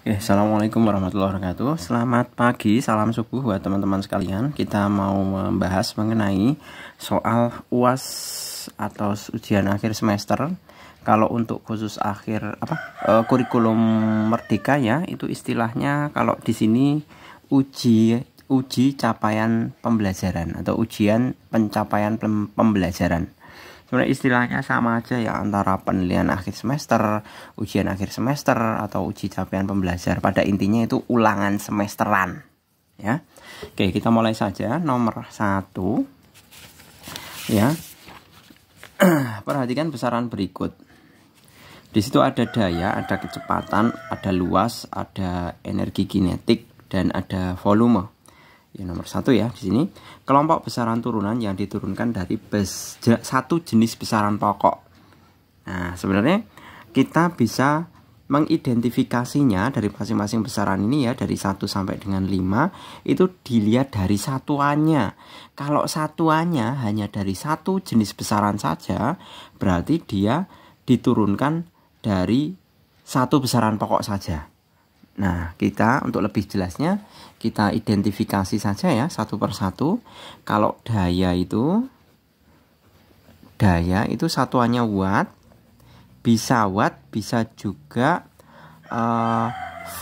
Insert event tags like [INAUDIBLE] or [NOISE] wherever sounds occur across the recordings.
Oke, Assalamualaikum warahmatullahi wabarakatuh Selamat pagi, salam subuh buat teman-teman sekalian Kita mau membahas mengenai soal UAS atau ujian akhir semester Kalau untuk khusus akhir apa uh, kurikulum merdeka ya Itu istilahnya kalau di sini uji uji capaian pembelajaran Atau ujian pencapaian pembelajaran sebenarnya istilahnya sama aja ya antara penilaian akhir semester, ujian akhir semester atau uji capaian pembelajar. Pada intinya itu ulangan semesteran. Ya. Oke, kita mulai saja nomor satu. Ya. [CLEARS THROAT] Perhatikan besaran berikut. Di situ ada daya, ada kecepatan, ada luas, ada energi kinetik dan ada volume ya nomor satu ya di sini kelompok besaran turunan yang diturunkan dari satu jenis besaran pokok. Nah sebenarnya kita bisa mengidentifikasinya dari masing-masing besaran ini ya dari 1 sampai dengan 5 itu dilihat dari satuannya. Kalau satuannya hanya dari satu jenis besaran saja, berarti dia diturunkan dari satu besaran pokok saja. Nah, kita untuk lebih jelasnya kita identifikasi saja ya satu persatu kalau daya itu daya itu satuannya watt bisa watt bisa juga uh,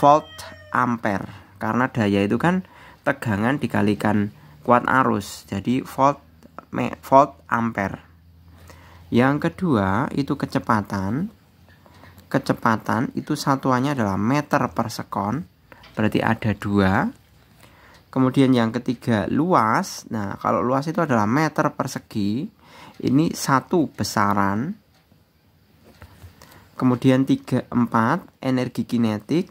volt ampere karena daya itu kan tegangan dikalikan kuat arus jadi volt me, volt ampere yang kedua itu kecepatan kecepatan itu satuannya adalah meter per sekon berarti ada dua Kemudian yang ketiga luas. Nah, kalau luas itu adalah meter persegi. Ini satu besaran. Kemudian tiga empat energi kinetik.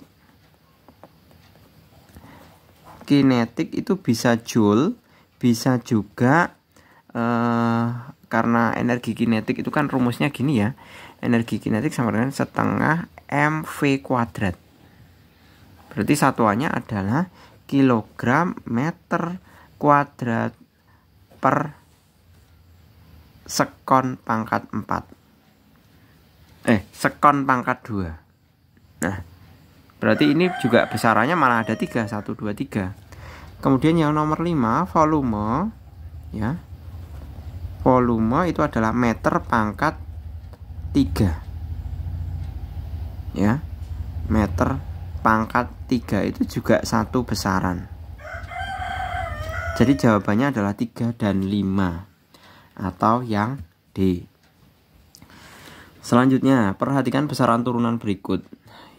Kinetik itu bisa joule, bisa juga eh, karena energi kinetik itu kan rumusnya gini ya. Energi kinetik sama dengan setengah mv kuadrat. Berarti satuannya adalah kilogram meter kuadrat per sekon pangkat 4 eh sekon pangkat 2 nah berarti ini juga besarannya malah ada 3 1 2 3 kemudian yang nomor 5 volume ya volume itu adalah meter pangkat 3 ya meter pangkat 3 itu juga satu besaran. Jadi jawabannya adalah 3 dan 5 atau yang D. Selanjutnya, perhatikan besaran turunan berikut.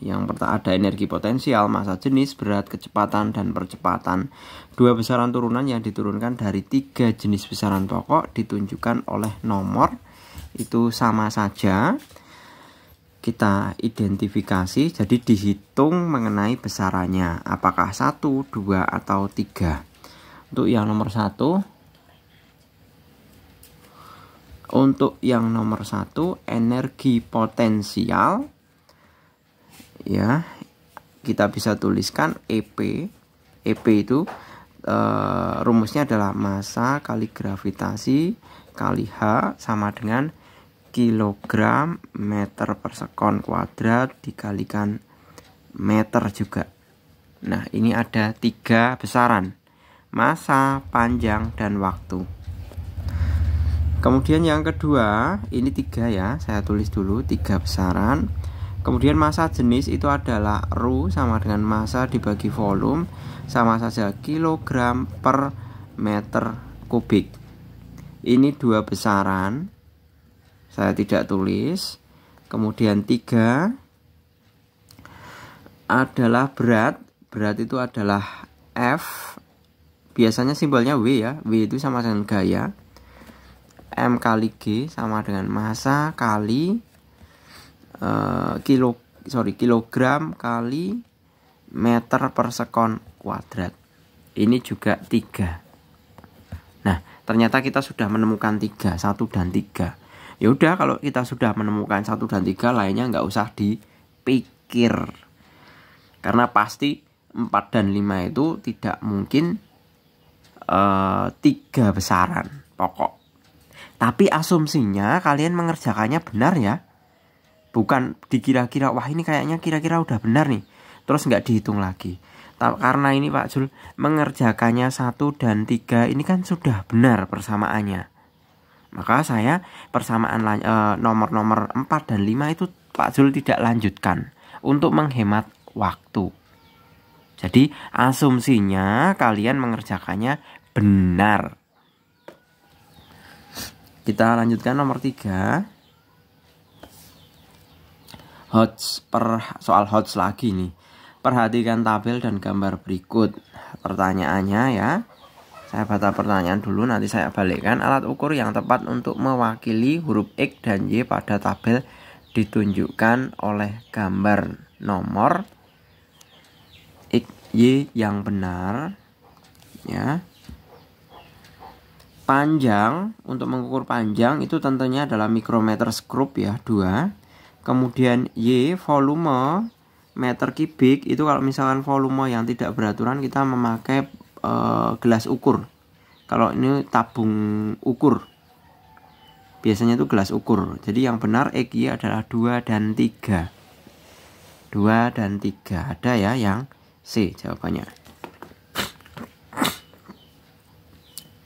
Yang pertama ada energi potensial, massa jenis, berat, kecepatan, dan percepatan. Dua besaran turunan yang diturunkan dari tiga jenis besaran pokok ditunjukkan oleh nomor itu sama saja kita identifikasi jadi dihitung mengenai besarannya apakah satu dua atau tiga untuk yang nomor satu untuk yang nomor 1 energi potensial ya kita bisa tuliskan EP EP itu e, rumusnya adalah masa kali gravitasi kali H sama dengan kilogram meter per sekon kuadrat dikalikan meter juga. Nah, ini ada tiga besaran: masa, panjang, dan waktu. Kemudian yang kedua, ini tiga ya, saya tulis dulu tiga besaran. Kemudian masa jenis itu adalah ru sama dengan masa dibagi volume sama saja kilogram per meter kubik. Ini dua besaran saya tidak tulis kemudian tiga adalah berat berat itu adalah F biasanya simbolnya W ya W itu sama dengan gaya M kali G sama dengan massa kali uh, kilo sorry kilogram kali meter per sekon kuadrat ini juga tiga nah ternyata kita sudah menemukan tiga satu dan tiga ya udah kalau kita sudah menemukan satu dan tiga lainnya nggak usah dipikir karena pasti 4 dan 5 itu tidak mungkin uh, tiga besaran pokok tapi asumsinya kalian mengerjakannya benar ya bukan dikira-kira wah ini kayaknya kira-kira udah benar nih terus nggak dihitung lagi karena ini Pak Jul mengerjakannya satu dan tiga ini kan sudah benar persamaannya maka saya persamaan eh, nomor-nomor e, 4 dan 5 itu Pak Zul tidak lanjutkan untuk menghemat waktu. Jadi asumsinya kalian mengerjakannya benar. Kita lanjutkan nomor 3. Hots per soal hots lagi nih. Perhatikan tabel dan gambar berikut. Pertanyaannya ya, saya baca pertanyaan dulu nanti saya balikkan alat ukur yang tepat untuk mewakili huruf X dan Y pada tabel ditunjukkan oleh gambar nomor X, Y yang benar ya panjang untuk mengukur panjang itu tentunya adalah mikrometer skrup ya 2 kemudian Y volume meter kubik itu kalau misalkan volume yang tidak beraturan kita memakai uh, gelas ukur kalau ini tabung ukur biasanya itu gelas ukur jadi yang benar EGI adalah 2 dan 3 2 dan 3 ada ya yang C jawabannya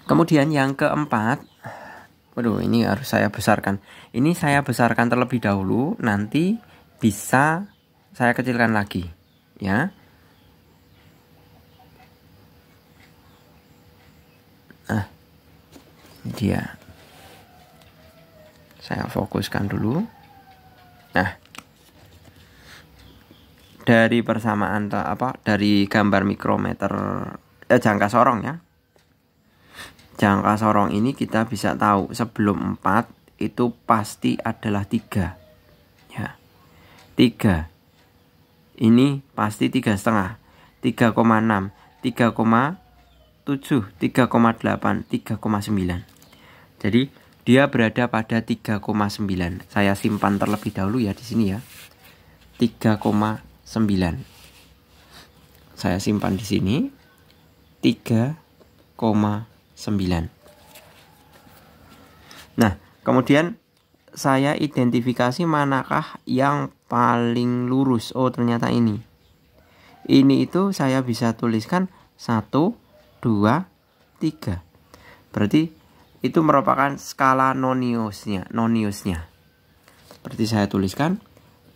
kemudian yang keempat waduh ini harus saya besarkan ini saya besarkan terlebih dahulu nanti bisa saya kecilkan lagi ya Nah, dia. Saya fokuskan dulu. Nah, dari persamaan apa dari gambar mikrometer eh, jangka sorong ya. Jangka sorong ini kita bisa tahu sebelum 4 itu pasti adalah tiga Ya. tiga Ini pasti tiga setengah. 3,6, 3, 7, 3,8, 3,9. Jadi dia berada pada 3,9. Saya simpan terlebih dahulu ya di sini ya. 3,9. Saya simpan di sini 3,9. Nah, kemudian saya identifikasi manakah yang paling lurus. Oh, ternyata ini. Ini itu saya bisa tuliskan 1 2, 3. Berarti itu merupakan skala noniusnya, noniusnya. Berarti saya tuliskan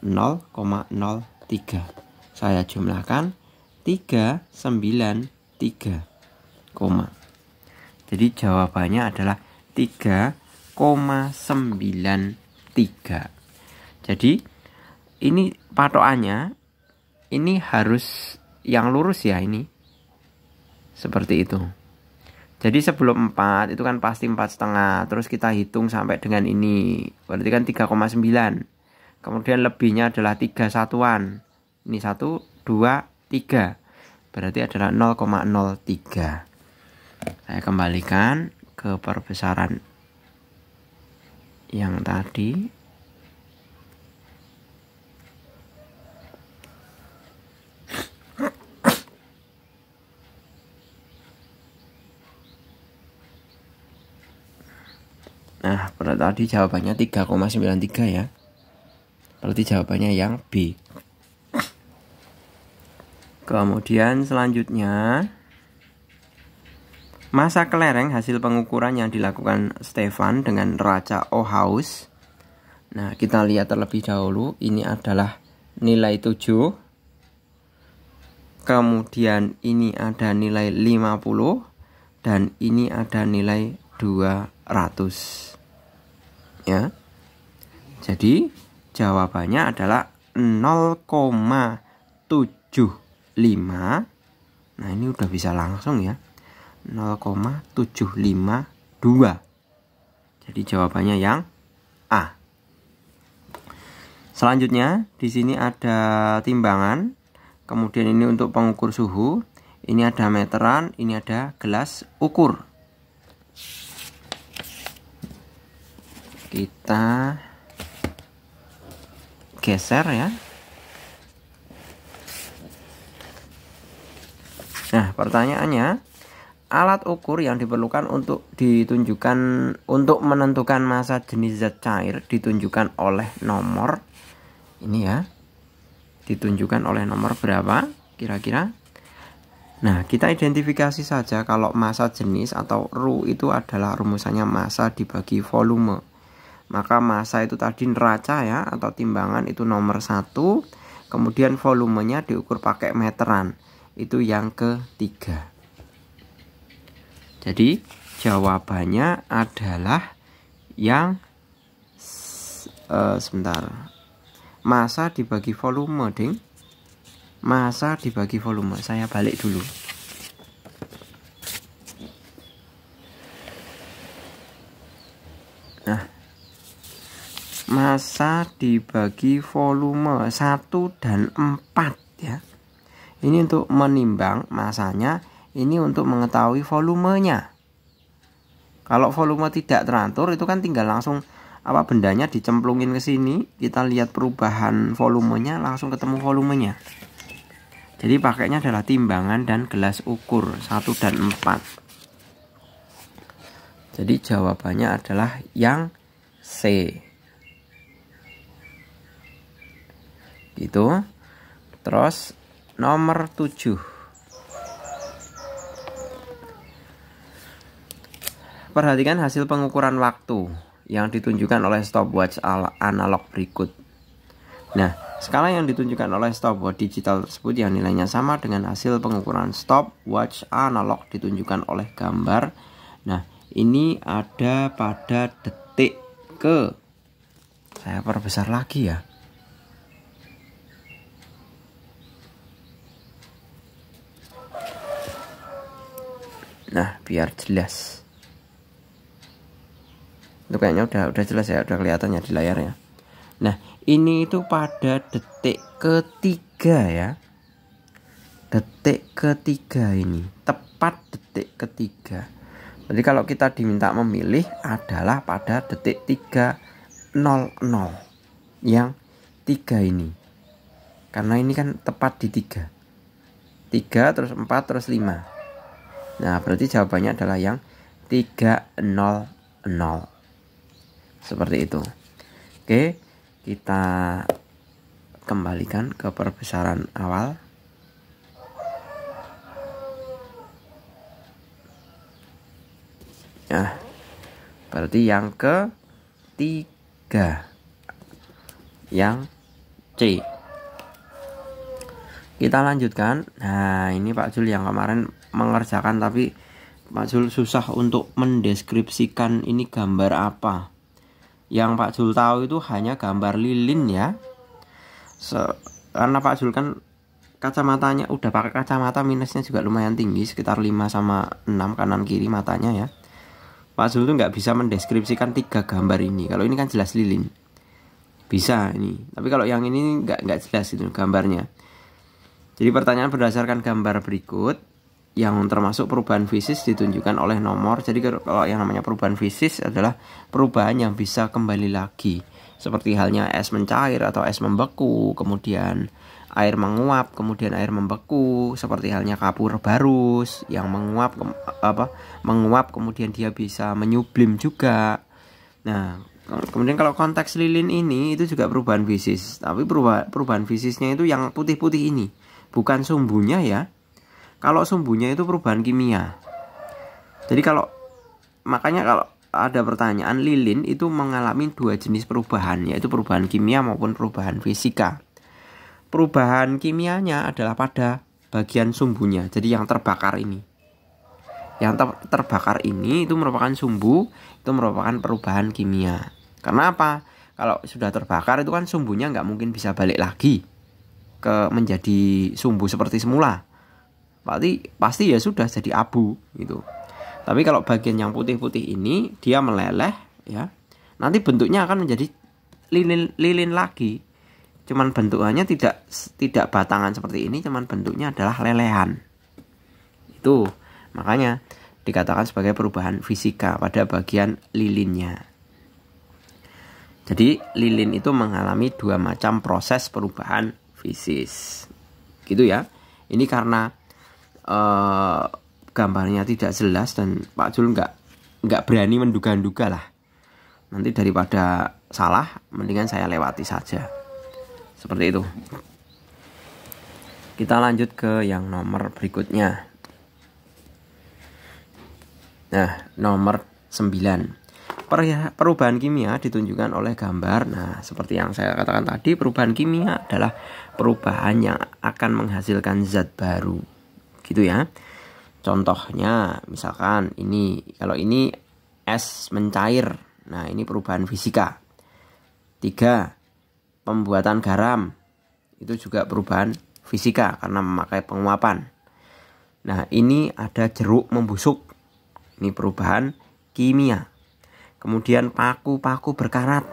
0,03. Saya jumlahkan 3, koma. Jadi jawabannya adalah 3,93. Jadi ini patokannya ini harus yang lurus ya ini seperti itu jadi sebelum 4 itu kan pasti empat setengah terus kita hitung sampai dengan ini berarti kan 3,9 kemudian lebihnya adalah 3 satuan ini 1 2 3 berarti adalah 0,03 saya kembalikan ke perbesaran yang tadi Nah, berarti jawabannya 3,93 ya. Berarti jawabannya yang B. Kemudian selanjutnya masa kelereng hasil pengukuran yang dilakukan Stefan dengan raca Ohaus. Nah, kita lihat terlebih dahulu ini adalah nilai 7. Kemudian ini ada nilai 50 dan ini ada nilai 200 ya. Jadi jawabannya adalah 0,75. Nah, ini udah bisa langsung ya. 0,752. Jadi jawabannya yang A. Selanjutnya di sini ada timbangan. Kemudian ini untuk pengukur suhu. Ini ada meteran, ini ada gelas ukur kita geser ya nah pertanyaannya alat ukur yang diperlukan untuk ditunjukkan untuk menentukan masa jenis zat cair ditunjukkan oleh nomor ini ya ditunjukkan oleh nomor berapa kira-kira nah kita identifikasi saja kalau masa jenis atau ru itu adalah rumusannya masa dibagi volume maka masa itu tadi neraca ya atau timbangan itu nomor satu kemudian volumenya diukur pakai meteran itu yang ketiga jadi jawabannya adalah yang uh, sebentar masa dibagi volume ding masa dibagi volume saya balik dulu massa dibagi volume 1 dan 4 ya. Ini untuk menimbang masanya, ini untuk mengetahui volumenya. Kalau volume tidak teratur itu kan tinggal langsung apa bendanya dicemplungin ke sini, kita lihat perubahan volumenya langsung ketemu volumenya. Jadi pakainya adalah timbangan dan gelas ukur 1 dan 4. Jadi jawabannya adalah yang C. gitu terus nomor 7 perhatikan hasil pengukuran waktu yang ditunjukkan oleh stopwatch analog berikut nah skala yang ditunjukkan oleh stopwatch digital tersebut yang nilainya sama dengan hasil pengukuran stopwatch analog ditunjukkan oleh gambar nah ini ada pada detik ke saya perbesar lagi ya Nah, biar jelas. Itu kayaknya udah udah jelas ya, udah kelihatan ya di layarnya. Nah, ini itu pada detik ketiga ya. Detik ketiga ini, tepat detik ketiga. Jadi kalau kita diminta memilih adalah pada detik 300 yang tiga ini. Karena ini kan tepat di tiga tiga terus empat terus lima Nah, berarti jawabannya adalah yang 300. Seperti itu. Oke, kita kembalikan ke perbesaran awal. Nah, berarti yang ke 3 yang C. Kita lanjutkan. Nah, ini Pak Jul yang kemarin mengerjakan tapi Pak Jul susah untuk mendeskripsikan ini gambar apa yang Pak Jul tahu itu hanya gambar lilin ya so, karena Pak Jul kan kacamatanya udah pakai kacamata minusnya juga lumayan tinggi sekitar 5 sama 6 kanan kiri matanya ya Pak Zul tuh nggak bisa mendeskripsikan tiga gambar ini. Kalau ini kan jelas lilin, bisa ini. Tapi kalau yang ini nggak nggak jelas itu gambarnya. Jadi pertanyaan berdasarkan gambar berikut yang termasuk perubahan fisis ditunjukkan oleh nomor. Jadi kalau yang namanya perubahan fisis adalah perubahan yang bisa kembali lagi. Seperti halnya es mencair atau es membeku, kemudian air menguap, kemudian air membeku, seperti halnya kapur barus yang menguap ke, apa? menguap kemudian dia bisa menyublim juga. Nah, kemudian kalau konteks lilin ini itu juga perubahan fisis, tapi perubahan perubahan fisisnya itu yang putih-putih ini, bukan sumbunya ya kalau sumbunya itu perubahan kimia jadi kalau makanya kalau ada pertanyaan lilin itu mengalami dua jenis perubahan yaitu perubahan kimia maupun perubahan fisika perubahan kimianya adalah pada bagian sumbunya jadi yang terbakar ini yang ter terbakar ini itu merupakan sumbu itu merupakan perubahan kimia Kenapa? kalau sudah terbakar itu kan sumbunya nggak mungkin bisa balik lagi ke menjadi sumbu seperti semula pasti pasti ya sudah jadi abu gitu tapi kalau bagian yang putih-putih ini dia meleleh ya nanti bentuknya akan menjadi lilin lilin lagi cuman bentukannya tidak tidak batangan seperti ini cuman bentuknya adalah lelehan itu makanya dikatakan sebagai perubahan fisika pada bagian lilinnya jadi lilin itu mengalami dua macam proses perubahan fisis gitu ya ini karena uh, gambarnya tidak jelas dan Pak Jul nggak nggak berani menduga-duga lah nanti daripada salah mendingan saya lewati saja seperti itu kita lanjut ke yang nomor berikutnya nah nomor 9 perubahan kimia ditunjukkan oleh gambar. Nah, seperti yang saya katakan tadi, perubahan kimia adalah perubahan yang akan menghasilkan zat baru gitu ya. Contohnya misalkan ini kalau ini es mencair. Nah, ini perubahan fisika. Tiga, Pembuatan garam. Itu juga perubahan fisika karena memakai penguapan. Nah, ini ada jeruk membusuk. Ini perubahan kimia. Kemudian paku-paku berkarat.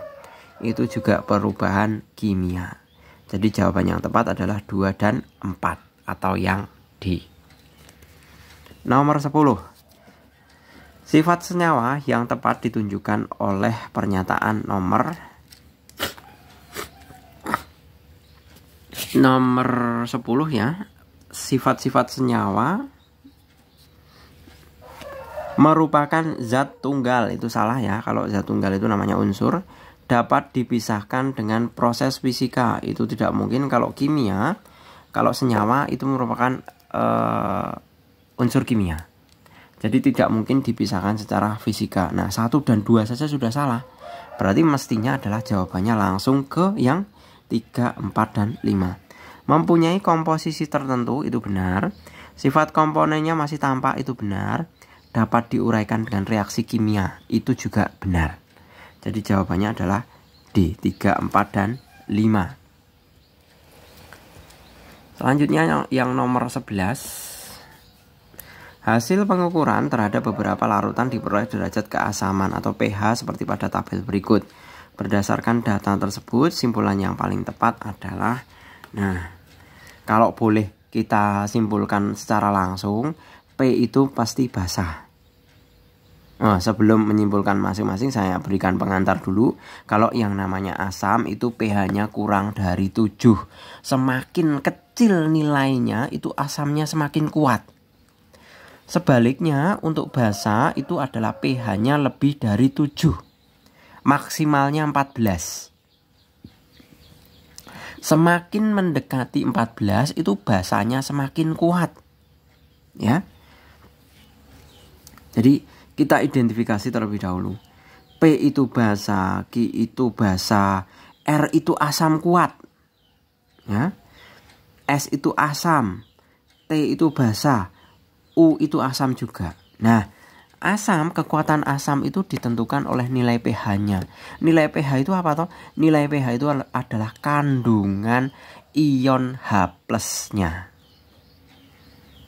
Itu juga perubahan kimia. Jadi jawaban yang tepat adalah dua dan empat atau yang D. Nomor 10. Sifat senyawa yang tepat ditunjukkan oleh pernyataan nomor nomor 10 ya. Sifat-sifat senyawa merupakan zat tunggal itu salah ya kalau zat tunggal itu namanya unsur dapat dipisahkan dengan proses fisika itu tidak mungkin kalau kimia kalau senyawa itu merupakan eh, unsur kimia. Jadi tidak mungkin dipisahkan secara fisika. Nah, satu dan dua saja sudah salah. Berarti mestinya adalah jawabannya langsung ke yang 3, 4, dan 5. Mempunyai komposisi tertentu itu benar. Sifat komponennya masih tampak itu benar. Dapat diuraikan dengan reaksi kimia itu juga benar. Jadi jawabannya adalah D, 3, 4, dan 5. Selanjutnya yang nomor 11 Hasil pengukuran terhadap beberapa larutan diperoleh derajat keasaman atau pH seperti pada tabel berikut. Berdasarkan data tersebut, simpulan yang paling tepat adalah nah, kalau boleh kita simpulkan secara langsung, P itu pasti basah. Nah, sebelum menyimpulkan masing-masing saya berikan pengantar dulu. Kalau yang namanya asam itu pH-nya kurang dari 7. Semakin kecil nilainya itu asamnya semakin kuat. Sebaliknya untuk basa itu adalah pH-nya lebih dari 7. Maksimalnya 14. Semakin mendekati 14 itu basanya semakin kuat. Ya. Jadi kita identifikasi terlebih dahulu. P itu basa, Q itu basa, R itu asam kuat. Ya. S itu asam, T itu basa, U itu asam juga. Nah, asam, kekuatan asam itu ditentukan oleh nilai pH-nya. Nilai pH itu apa toh? Nilai pH itu adalah kandungan ion H plus nya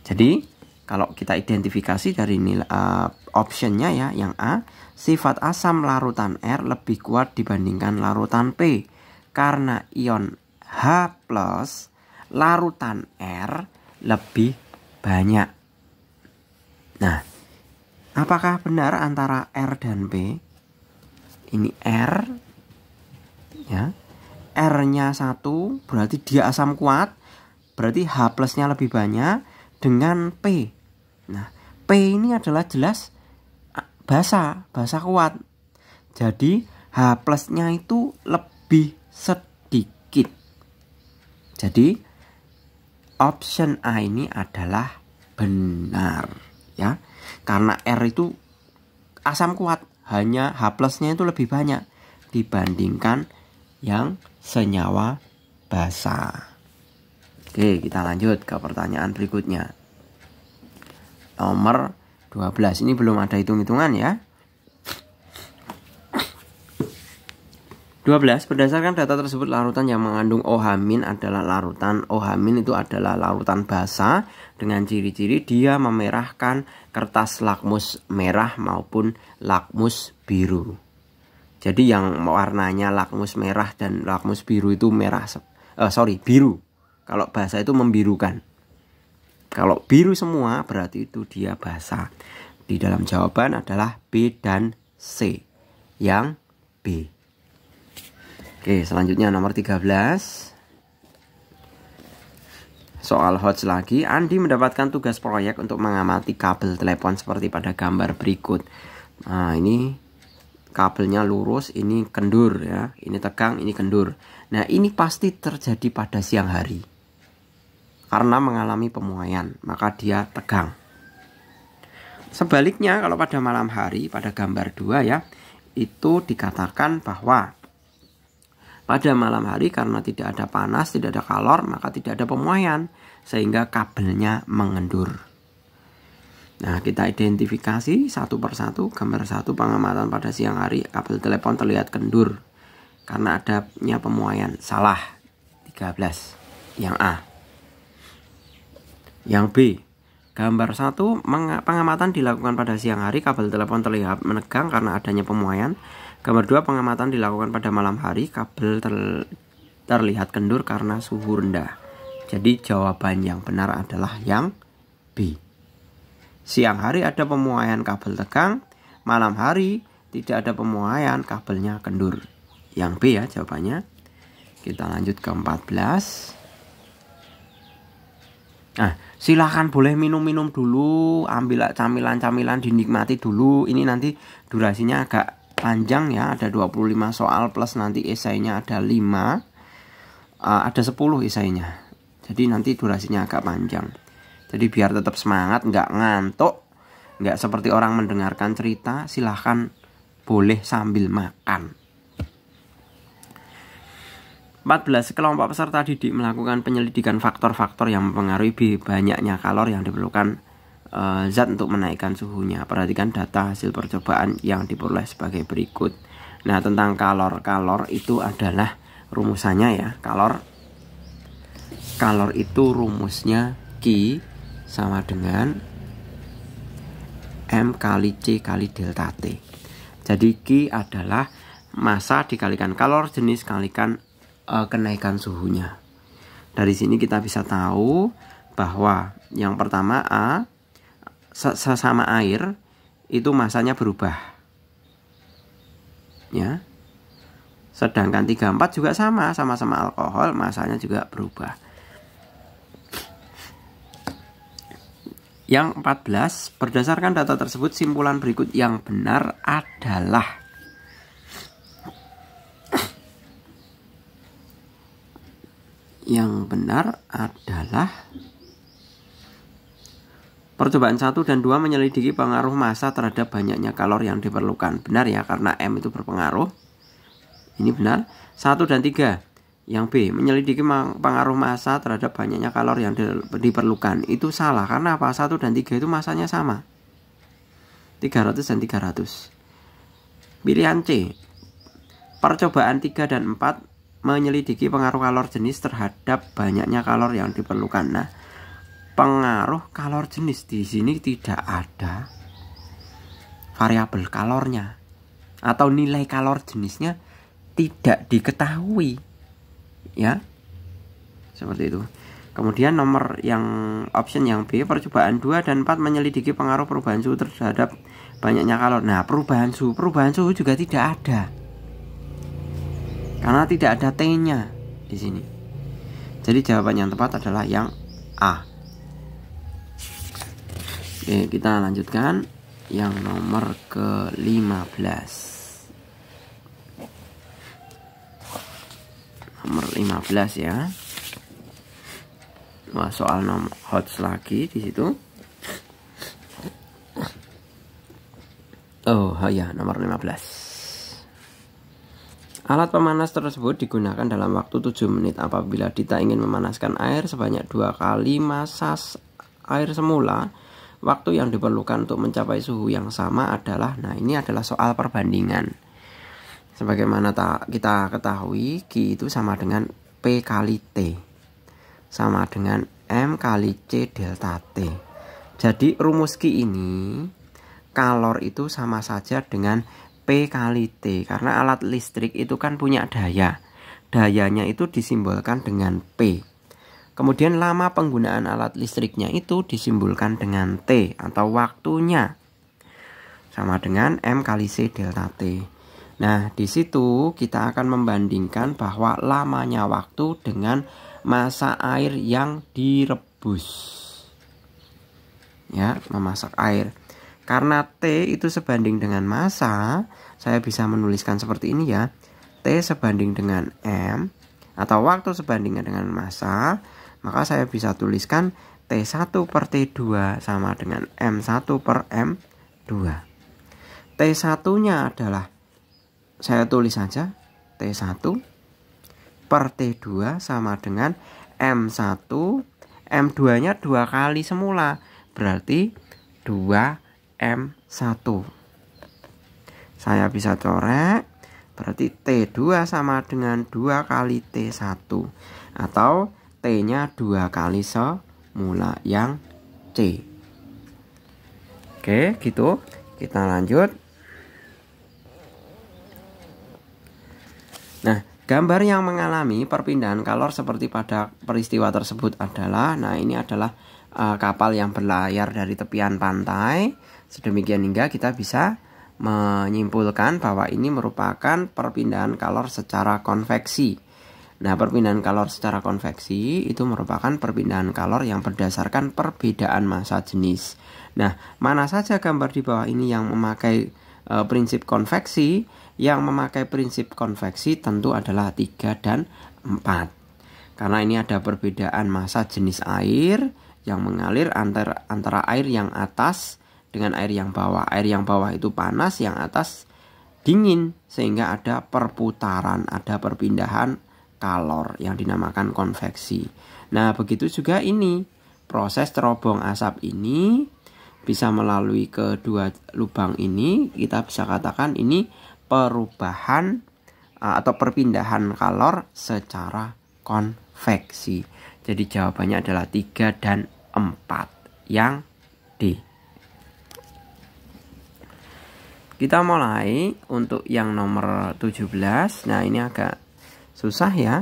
Jadi, kalau kita identifikasi dari nilai uh, optionnya ya, yang A, sifat asam larutan R lebih kuat dibandingkan larutan P karena ion H plus larutan R lebih banyak. Nah, apakah benar antara R dan P? Ini R ya. R-nya satu berarti dia asam kuat, berarti H plusnya lebih banyak dengan P. Nah, P ini adalah jelas basa, basa kuat. Jadi H plusnya itu lebih sedikit. Jadi option A ini adalah benar ya karena R itu asam kuat hanya H plusnya itu lebih banyak dibandingkan yang senyawa basa. Oke, kita lanjut ke pertanyaan berikutnya. Nomor 12 ini belum ada hitung-hitungan ya. 12 berdasarkan data tersebut larutan yang mengandung OH- adalah larutan OH- itu adalah larutan basa dengan ciri-ciri dia memerahkan kertas lakmus merah maupun lakmus biru. Jadi yang warnanya lakmus merah dan lakmus biru itu merah uh, sorry biru. Kalau bahasa itu membirukan. Kalau biru semua berarti itu dia bahasa. Di dalam jawaban adalah B dan C. Yang B. Oke, selanjutnya nomor 13. Soal hots lagi, Andi mendapatkan tugas proyek untuk mengamati kabel telepon seperti pada gambar berikut. Nah, ini kabelnya lurus, ini kendur ya. Ini tegang, ini kendur. Nah, ini pasti terjadi pada siang hari. Karena mengalami pemuaian, maka dia tegang. Sebaliknya, kalau pada malam hari, pada gambar 2 ya, itu dikatakan bahwa pada malam hari karena tidak ada panas, tidak ada kalor, maka tidak ada pemuaian sehingga kabelnya mengendur. Nah, kita identifikasi satu persatu gambar satu pengamatan pada siang hari kabel telepon terlihat kendur karena adanya pemuaian. Salah. 13. Yang A. Yang B. Gambar satu pengamatan dilakukan pada siang hari, kabel telepon terlihat menegang karena adanya pemuaian. Gambar 2 pengamatan dilakukan pada malam hari, kabel ter terlihat kendur karena suhu rendah. Jadi jawaban yang benar adalah yang B. Siang hari ada pemuaian kabel tegang, malam hari tidak ada pemuaian kabelnya kendur. Yang B ya jawabannya. Kita lanjut ke 14. Nah, silahkan boleh minum-minum dulu, ambil camilan-camilan dinikmati dulu. Ini nanti durasinya agak panjang ya, ada 25 soal plus nanti esainya ada 5. Uh, eh, ada 10 esainya. Jadi nanti durasinya agak panjang. Jadi biar tetap semangat, nggak ngantuk, nggak seperti orang mendengarkan cerita, silahkan boleh sambil makan. 14. Kelompok peserta didik melakukan penyelidikan faktor-faktor yang mempengaruhi banyaknya kalor yang diperlukan Eh, zat untuk menaikkan suhunya. Perhatikan data hasil percobaan yang diperoleh sebagai berikut. Nah, tentang kalor-kalor itu adalah rumusannya ya. Kalor kalor itu rumusnya Q sama dengan M kali C kali delta T. Jadi Q adalah massa dikalikan kalor jenis kalikan uh, kenaikan suhunya. Dari sini kita bisa tahu bahwa yang pertama A sesama air itu masanya berubah. Ya. Sedangkan 34 juga sama, sama-sama alkohol, masanya juga berubah. Yang 14, berdasarkan data tersebut simpulan berikut yang benar adalah yang benar adalah Percobaan 1 dan 2 menyelidiki pengaruh massa terhadap banyaknya kalor yang diperlukan. Benar ya, karena M itu berpengaruh. Ini benar. 1 dan 3. Yang B, menyelidiki pengaruh massa terhadap banyaknya kalor yang diperlukan. Itu salah, karena apa? 1 dan 3 itu masanya sama. 300 dan 300. Pilihan C. Percobaan 3 dan 4 menyelidiki pengaruh kalor jenis terhadap banyaknya kalor yang diperlukan. Nah, pengaruh kalor jenis di sini tidak ada variabel kalornya atau nilai kalor jenisnya tidak diketahui ya seperti itu kemudian nomor yang option yang B percobaan 2 dan 4 menyelidiki pengaruh perubahan suhu terhadap banyaknya kalor nah perubahan suhu perubahan suhu juga tidak ada karena tidak ada T nya di sini jadi jawaban yang tepat adalah yang A Oke, kita lanjutkan yang nomor ke-15. Nomor 15 ya. Wah, soal nomor hot lagi di situ. Oh, oh ya, nomor 15. Alat pemanas tersebut digunakan dalam waktu 7 menit apabila Dita ingin memanaskan air sebanyak dua kali masas air semula waktu yang diperlukan untuk mencapai suhu yang sama adalah nah ini adalah soal perbandingan sebagaimana ta kita ketahui Q itu sama dengan P kali T sama dengan M kali C delta T jadi rumus Q ini kalor itu sama saja dengan P kali T karena alat listrik itu kan punya daya dayanya itu disimbolkan dengan P Kemudian lama penggunaan alat listriknya itu disimbolkan dengan T atau waktunya. Sama dengan M kali C delta T. Nah, di situ kita akan membandingkan bahwa lamanya waktu dengan masa air yang direbus. Ya, memasak air. Karena T itu sebanding dengan masa, saya bisa menuliskan seperti ini ya. T sebanding dengan M atau waktu sebanding dengan masa maka saya bisa tuliskan T1 per T2 sama dengan M1 per M2. T1-nya adalah, saya tulis saja, T1 per T2 sama dengan M1, M2-nya dua kali semula, berarti 2M1. Saya bisa corek, berarti T2 sama dengan 2 kali T1 atau T-nya dua kali so semula yang C. Oke, gitu. Kita lanjut. Nah, gambar yang mengalami perpindahan kalor seperti pada peristiwa tersebut adalah, nah ini adalah uh, kapal yang berlayar dari tepian pantai. Sedemikian hingga kita bisa menyimpulkan bahwa ini merupakan perpindahan kalor secara konveksi. Nah, perpindahan kalor secara konveksi itu merupakan perpindahan kalor yang berdasarkan perbedaan massa jenis. Nah, mana saja gambar di bawah ini yang memakai e, prinsip konveksi? Yang memakai prinsip konveksi tentu adalah 3 dan 4. Karena ini ada perbedaan massa jenis air yang mengalir antara antara air yang atas dengan air yang bawah. Air yang bawah itu panas, yang atas dingin sehingga ada perputaran, ada perpindahan kalor yang dinamakan konveksi. Nah, begitu juga ini. Proses terobong asap ini bisa melalui kedua lubang ini, kita bisa katakan ini perubahan eh, atau perpindahan kalor secara konveksi. Jadi jawabannya adalah 3 dan 4 yang D. Kita mulai untuk yang nomor 17. Nah, ini agak susah ya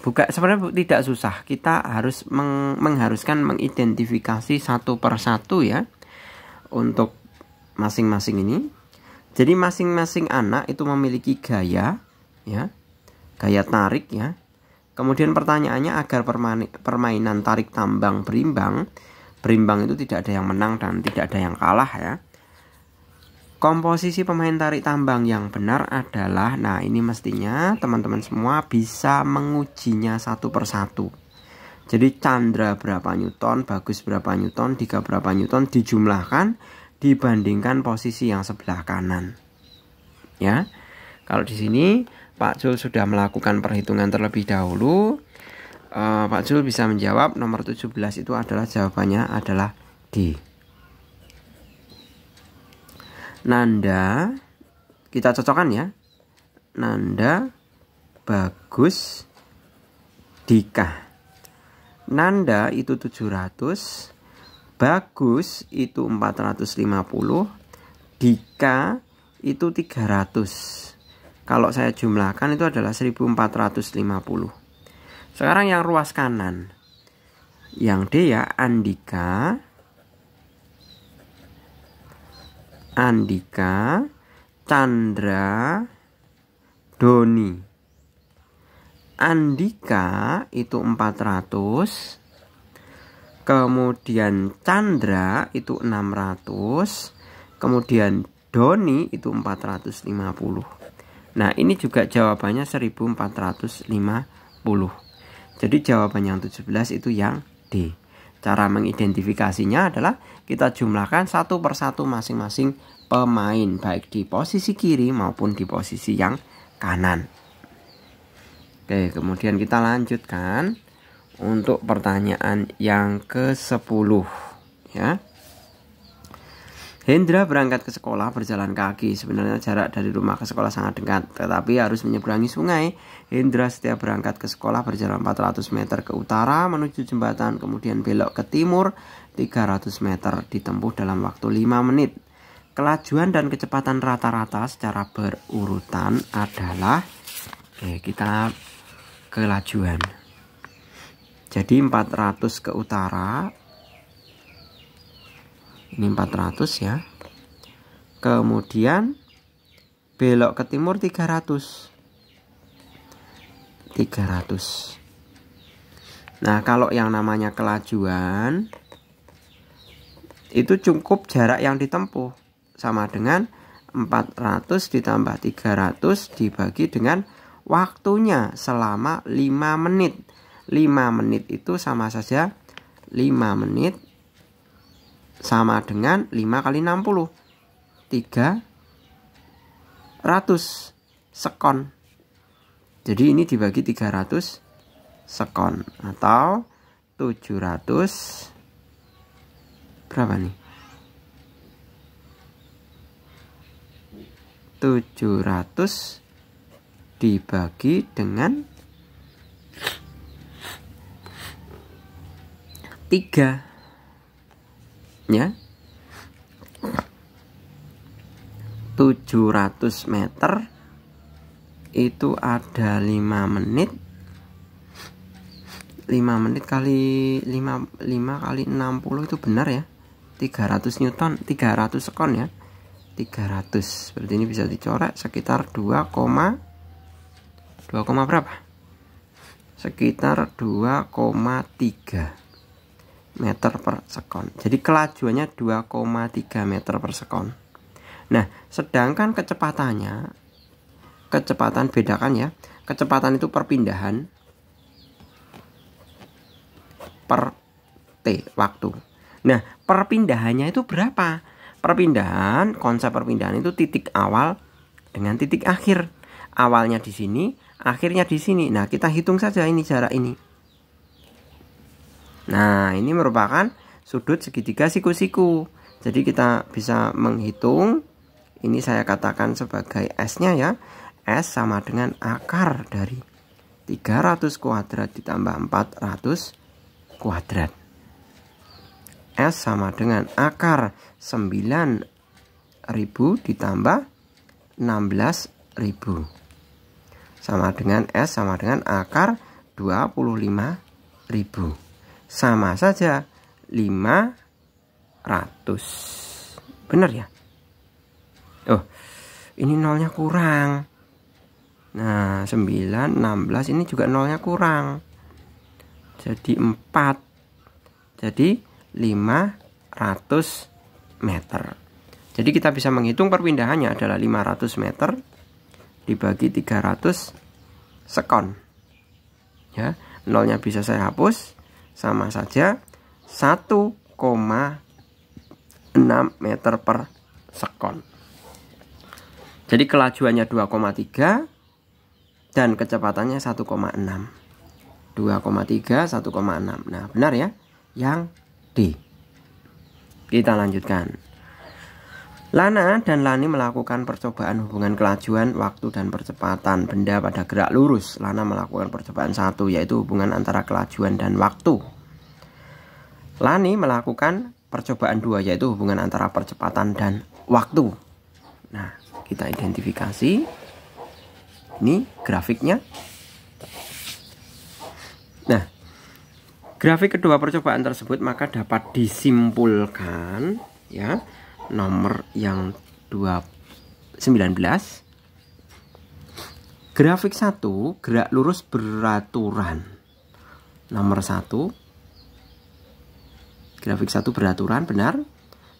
buka sebenarnya tidak susah kita harus meng, mengharuskan mengidentifikasi satu persatu ya untuk masing-masing ini jadi masing-masing anak itu memiliki gaya ya gaya tarik ya kemudian pertanyaannya agar permainan tarik tambang berimbang berimbang itu tidak ada yang menang dan tidak ada yang kalah ya Komposisi pemain tarik tambang yang benar adalah, nah ini mestinya teman-teman semua bisa mengujinya satu persatu. Jadi Chandra berapa Newton, Bagus berapa Newton, Dika berapa Newton dijumlahkan dibandingkan posisi yang sebelah kanan. Ya, kalau di sini Pak Jul sudah melakukan perhitungan terlebih dahulu. uh, Pak Jul bisa menjawab nomor 17 itu adalah jawabannya adalah D. Nanda kita cocokkan ya. Nanda bagus Dika. Nanda itu 700, bagus itu 450, Dika itu 300. Kalau saya jumlahkan itu adalah 1450. Sekarang yang ruas kanan. Yang D ya Andika Andika, Chandra, Doni. Andika itu 400, kemudian Chandra itu 600, kemudian Doni itu 450. Nah, ini juga jawabannya 1450. Jadi jawaban yang 17 itu yang D. Cara mengidentifikasinya adalah kita jumlahkan satu persatu masing-masing pemain baik di posisi kiri maupun di posisi yang kanan. Oke, kemudian kita lanjutkan untuk pertanyaan yang ke-10 ya. Hendra berangkat ke sekolah berjalan kaki. Sebenarnya jarak dari rumah ke sekolah sangat dekat, tetapi harus menyeberangi sungai. Hendra setiap berangkat ke sekolah berjalan 400 meter ke utara menuju jembatan, kemudian belok ke timur 300 meter ditempuh dalam waktu 5 menit. Kelajuan dan kecepatan rata-rata secara berurutan adalah Oke, eh, kita kelajuan. Jadi 400 ke utara, ini 400 ya kemudian belok ke timur 300 300 nah kalau yang namanya kelajuan itu cukup jarak yang ditempuh sama dengan 400 ditambah 300 dibagi dengan waktunya selama 5 menit 5 menit itu sama saja 5 menit sama dengan 5 kali 60 300 sekon jadi ini dibagi 300 sekon atau 700 berapa nih 700 dibagi dengan 3 ya 700 meter itu ada 5 menit 5 menit kali 5, 5 kali 60 itu benar ya 300 newton 300 sekon ya 300 seperti ini bisa dicorek sekitar 2, 2, berapa sekitar 2,3 meter per sekon. Jadi kelajuannya 2,3 meter per sekon. Nah, sedangkan kecepatannya kecepatan bedakan ya. Kecepatan itu perpindahan per t waktu. Nah, perpindahannya itu berapa? Perpindahan, konsep perpindahan itu titik awal dengan titik akhir. Awalnya di sini, akhirnya di sini. Nah, kita hitung saja ini jarak ini. Nah, ini merupakan sudut segitiga siku-siku. Jadi kita bisa menghitung ini saya katakan sebagai S-nya ya. S sama dengan akar dari 300 kuadrat ditambah 400 kuadrat. S sama dengan akar 9000 ditambah 16000. Sama dengan S sama dengan akar 25000 sama saja 500 benar ya oh ini nolnya kurang nah 9 16 ini juga nolnya kurang jadi 4 jadi 500 meter jadi kita bisa menghitung perpindahannya adalah 500 meter dibagi 300 sekon ya nolnya bisa saya hapus sama saja 1,6 meter per sekon. Jadi kelajuannya 2,3 dan kecepatannya 1,6. 2,3 1,6. Nah, benar ya? Yang D. Kita lanjutkan. Lana dan Lani melakukan percobaan hubungan kelajuan, waktu, dan percepatan benda pada gerak lurus. Lana melakukan percobaan satu, yaitu hubungan antara kelajuan dan waktu. Lani melakukan percobaan dua, yaitu hubungan antara percepatan dan waktu. Nah, kita identifikasi. Ini grafiknya. Nah, grafik kedua percobaan tersebut maka dapat disimpulkan ya nomor yang 19 grafik 1 gerak lurus beraturan nomor 1 grafik 1 beraturan benar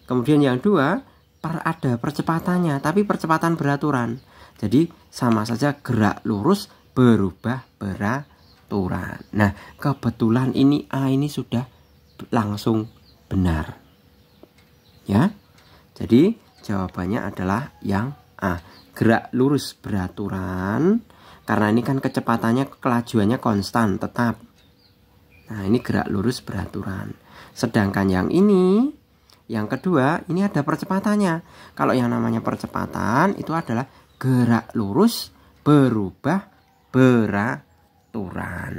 kemudian yang dua per ada percepatannya tapi percepatan beraturan jadi sama saja gerak lurus berubah beraturan nah kebetulan ini A ini sudah langsung benar ya jadi jawabannya adalah yang A. Gerak lurus beraturan karena ini kan kecepatannya kelajuannya konstan tetap. Nah, ini gerak lurus beraturan. Sedangkan yang ini yang kedua, ini ada percepatannya. Kalau yang namanya percepatan itu adalah gerak lurus berubah beraturan.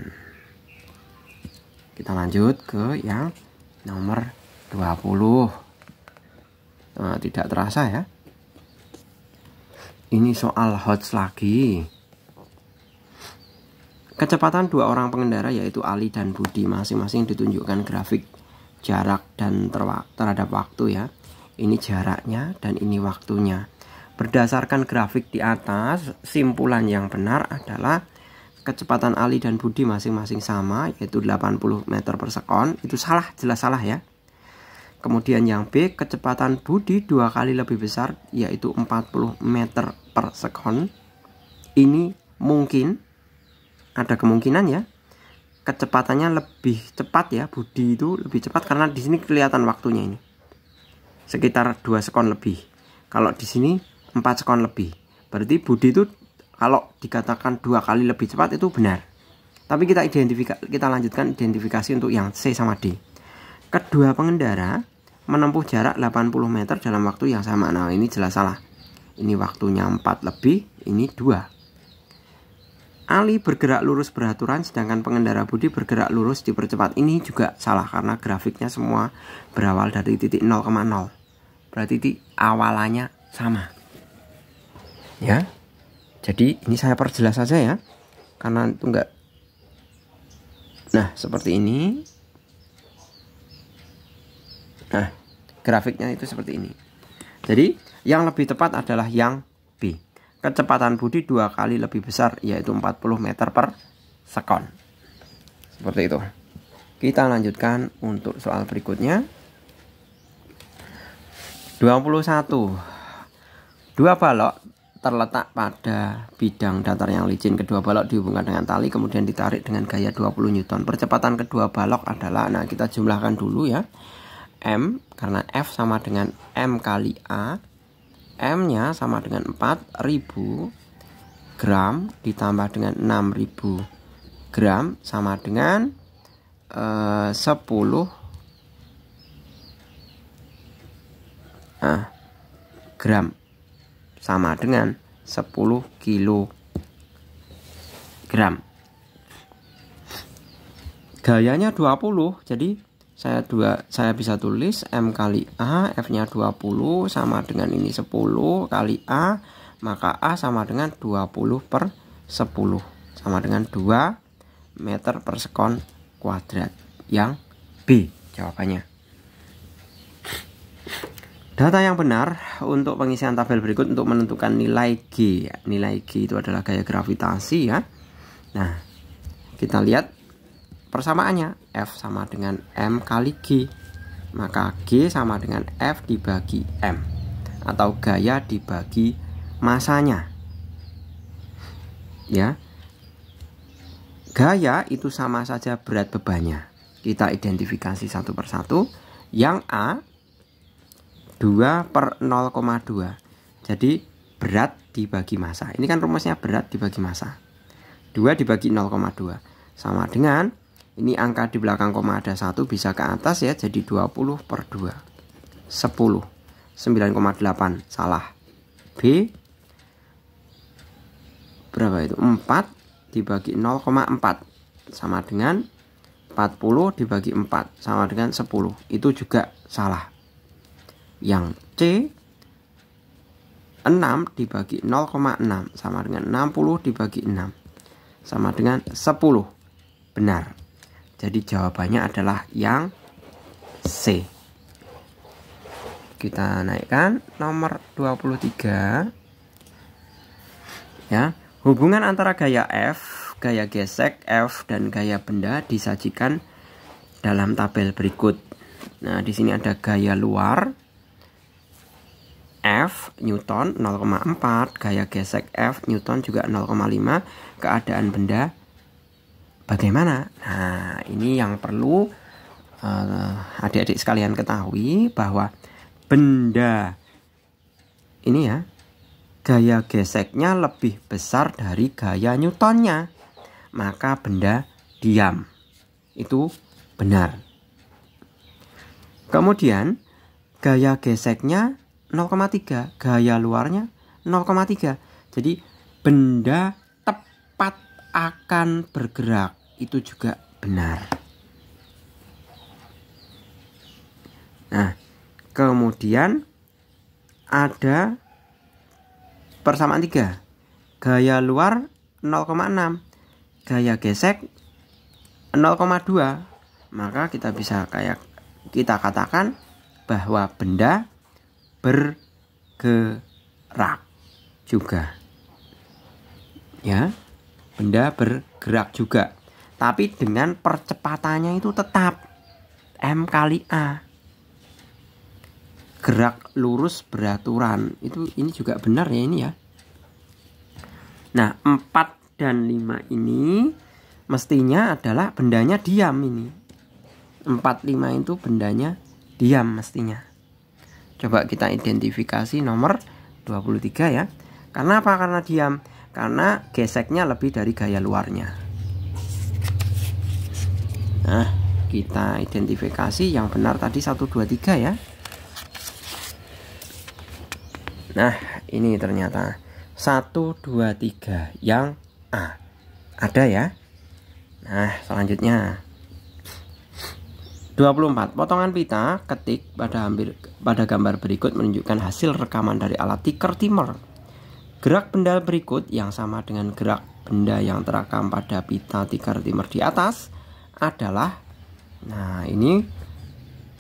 Kita lanjut ke yang nomor 20. Nah, tidak terasa ya. Ini soal hots lagi. Kecepatan dua orang pengendara yaitu Ali dan Budi masing-masing ditunjukkan grafik jarak dan terhadap waktu ya. Ini jaraknya dan ini waktunya. Berdasarkan grafik di atas, simpulan yang benar adalah kecepatan Ali dan Budi masing-masing sama yaitu 80 meter per sekon. Itu salah, jelas salah ya. Kemudian yang B, kecepatan budi dua kali lebih besar yaitu 40 meter per sekon. Ini mungkin ada kemungkinan ya. Kecepatannya lebih cepat ya, budi itu lebih cepat karena di sini kelihatan waktunya ini. Sekitar dua sekon lebih. Kalau di sini 4 sekon lebih. Berarti budi itu kalau dikatakan dua kali lebih cepat itu benar. Tapi kita identifikasi kita lanjutkan identifikasi untuk yang C sama D. Kedua pengendara menempuh jarak 80 meter dalam waktu yang sama. Nah, ini jelas salah. Ini waktunya 4 lebih, ini 2. Ali bergerak lurus beraturan sedangkan pengendara Budi bergerak lurus dipercepat. Ini juga salah karena grafiknya semua berawal dari titik 0,0. Berarti titik awalannya sama. Ya. Jadi ini saya perjelas saja ya. Karena itu enggak Nah, seperti ini Nah, grafiknya itu seperti ini. Jadi, yang lebih tepat adalah yang B. Kecepatan budi dua kali lebih besar, yaitu 40 meter per sekon. Seperti itu. Kita lanjutkan untuk soal berikutnya. 21. Dua balok terletak pada bidang datar yang licin. Kedua balok dihubungkan dengan tali kemudian ditarik dengan gaya 20 Newton. Percepatan kedua balok adalah nah kita jumlahkan dulu ya. M karena F sama dengan M kali A M-nya sama dengan 4000 gram ditambah dengan 6000 gram sama dengan uh, 10 uh, gram sama dengan 10 kilo gram gayanya 20 jadi saya dua saya bisa tulis M kali A F nya 20 sama dengan ini 10 kali A maka A sama dengan 20 per 10 sama dengan 2 meter per sekon kuadrat yang B jawabannya Data yang benar untuk pengisian tabel berikut untuk menentukan nilai G ya. Nilai G itu adalah gaya gravitasi ya Nah kita lihat persamaannya F sama dengan M kali G maka G sama dengan F dibagi M atau gaya dibagi masanya ya gaya itu sama saja berat bebannya kita identifikasi satu persatu yang A 2 per 0,2 jadi berat dibagi massa ini kan rumusnya berat dibagi massa 2 dibagi 0,2 sama dengan ini angka di belakang koma ada 1 bisa ke atas ya jadi 20 per 2 10 9,8 salah B berapa itu 4 dibagi 0,4 sama dengan 40 dibagi 4 sama dengan 10 itu juga salah yang C 6 dibagi 0,6 sama dengan 60 dibagi 6 sama dengan 10 benar jadi jawabannya adalah yang C. Kita naikkan nomor 23. Ya, hubungan antara gaya F, gaya gesek F dan gaya benda disajikan dalam tabel berikut. Nah, di sini ada gaya luar F Newton 0,4, gaya gesek F Newton juga 0,5, keadaan benda Bagaimana? Nah, ini yang perlu eh, adik-adik uh, sekalian ketahui bahwa benda ini ya gaya geseknya lebih besar dari gaya Newtonnya maka benda diam itu benar kemudian gaya geseknya 0,3 gaya luarnya 0,3 jadi benda tepat akan bergerak itu juga benar. Nah, kemudian ada persamaan tiga gaya luar 0,6 gaya gesek 0,2 maka kita bisa kayak kita katakan bahwa benda bergerak juga ya benda bergerak juga tapi dengan percepatannya itu tetap M kali A gerak lurus beraturan itu ini juga benar ya ini ya nah 4 dan 5 ini mestinya adalah bendanya diam ini 45 itu bendanya diam mestinya coba kita identifikasi nomor 23 ya karena apa karena diam karena geseknya lebih dari gaya luarnya Nah, kita identifikasi yang benar tadi 123 ya. Nah, ini ternyata 123 yang A. Ada ya? Nah, selanjutnya 24. Potongan pita ketik pada hampir pada gambar berikut menunjukkan hasil rekaman dari alat ticker timer. Gerak benda berikut yang sama dengan gerak benda yang terekam pada pita ticker timer di atas adalah nah ini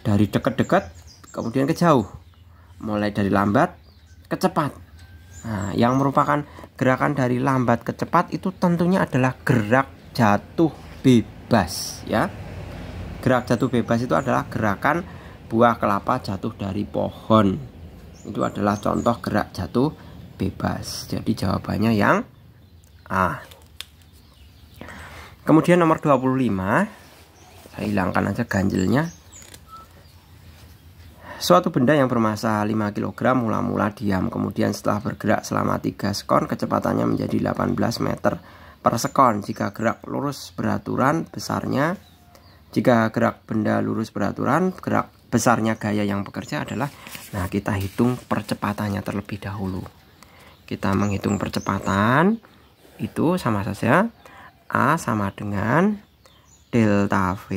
dari dekat-dekat kemudian ke jauh mulai dari lambat ke cepat nah, yang merupakan gerakan dari lambat ke cepat itu tentunya adalah gerak jatuh bebas ya gerak jatuh bebas itu adalah gerakan buah kelapa jatuh dari pohon itu adalah contoh gerak jatuh bebas jadi jawabannya yang A kemudian nomor 25 saya hilangkan aja ganjilnya. suatu benda yang bermasa 5 kg mula-mula diam kemudian setelah bergerak selama 3 sekon kecepatannya menjadi 18 meter per sekon jika gerak lurus beraturan besarnya jika gerak benda lurus beraturan gerak besarnya gaya yang bekerja adalah nah kita hitung percepatannya terlebih dahulu kita menghitung percepatan itu sama saja A sama dengan delta V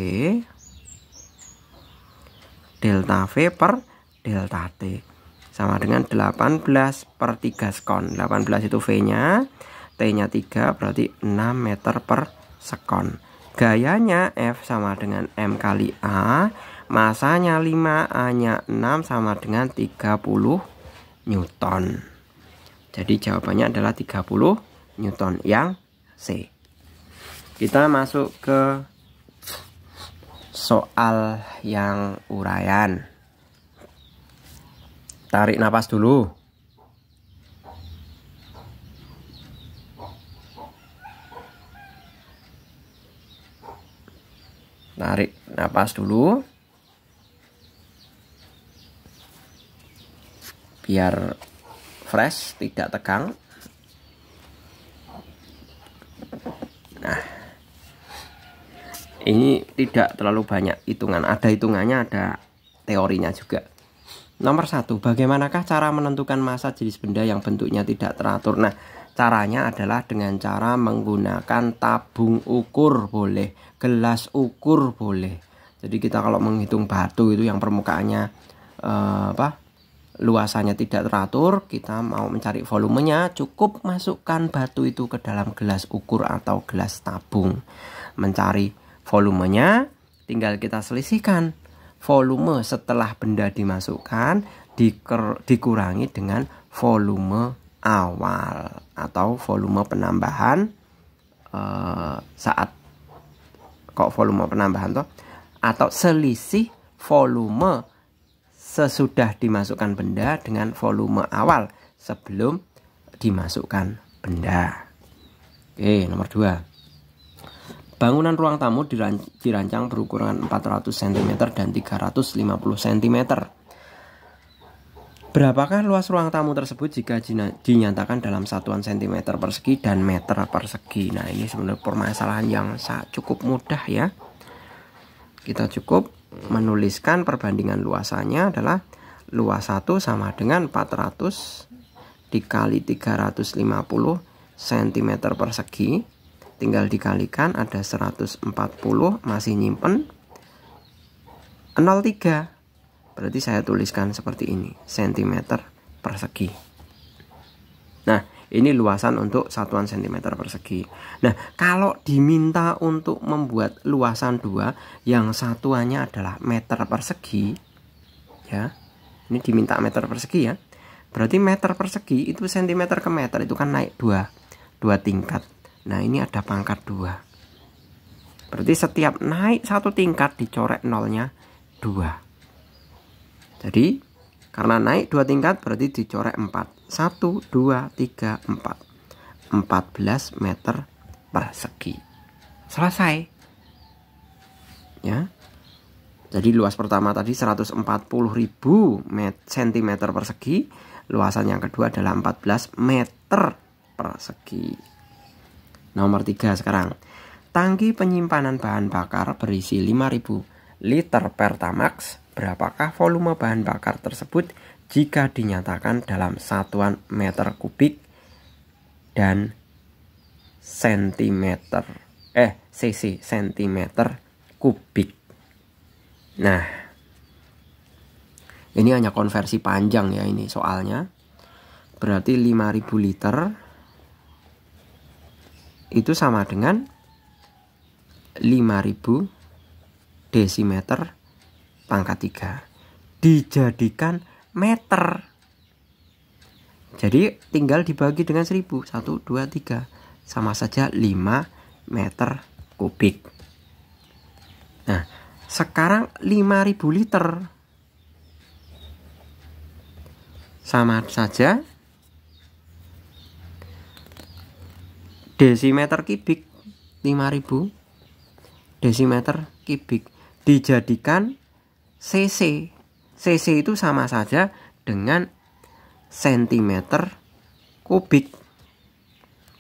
delta V per delta T sama dengan 18 per 3 sekon 18 itu V nya T nya 3 berarti 6 meter per sekon gayanya F sama dengan M kali A masanya 5 A nya 6 sama dengan 30 Newton jadi jawabannya adalah 30 Newton yang C kita masuk ke soal yang urayan tarik nafas dulu tarik nafas dulu biar fresh tidak tegang nah ini tidak terlalu banyak hitungan ada hitungannya ada teorinya juga nomor satu bagaimanakah cara menentukan masa jenis benda yang bentuknya tidak teratur nah caranya adalah dengan cara menggunakan tabung ukur boleh gelas ukur boleh jadi kita kalau menghitung batu itu yang permukaannya uh, apa luasannya tidak teratur kita mau mencari volumenya cukup masukkan batu itu ke dalam gelas ukur atau gelas tabung mencari volumenya tinggal kita selisihkan volume setelah benda dimasukkan dikurangi dengan volume awal atau volume penambahan eh, saat kok volume penambahan toh atau selisih volume sesudah dimasukkan benda dengan volume awal sebelum dimasukkan benda. Oke, nomor 2. Bangunan ruang tamu dirancang berukuran 400 cm dan 350 cm. Berapakah luas ruang tamu tersebut jika dinyatakan dalam satuan cm persegi dan meter persegi? Nah, ini sebenarnya permasalahan yang cukup mudah ya. Kita cukup menuliskan perbandingan luasannya adalah luas 1 sama dengan 400 dikali 350 cm persegi tinggal dikalikan ada 140 masih nyimpen 03 berarti saya tuliskan seperti ini cm persegi nah ini luasan untuk satuan cm persegi nah kalau diminta untuk membuat luasan dua yang satuannya adalah meter persegi ya ini diminta meter persegi ya berarti meter persegi itu cm ke meter itu kan naik dua dua tingkat Nah ini ada pangkat 2 Berarti setiap naik satu tingkat dicorek nolnya 2 Jadi karena naik dua tingkat berarti dicorek 4 1, 2, 3, 4 14 meter persegi Selesai Ya jadi luas pertama tadi 140.000 cm persegi, luasan yang kedua adalah 14 meter persegi. Nomor 3 sekarang. Tangki penyimpanan bahan bakar berisi 5000 liter Pertamax. Berapakah volume bahan bakar tersebut jika dinyatakan dalam satuan meter kubik dan sentimeter eh cc sentimeter kubik. Nah, ini hanya konversi panjang ya ini soalnya. Berarti 5000 liter itu sama dengan 5000 desimeter pangkat 3 dijadikan meter jadi tinggal dibagi dengan 1000 1, 2, 3 sama saja 5 meter kubik nah sekarang 5000 liter sama saja desimeter kubik 5000 desimeter kubik dijadikan cc cc itu sama saja dengan sentimeter kubik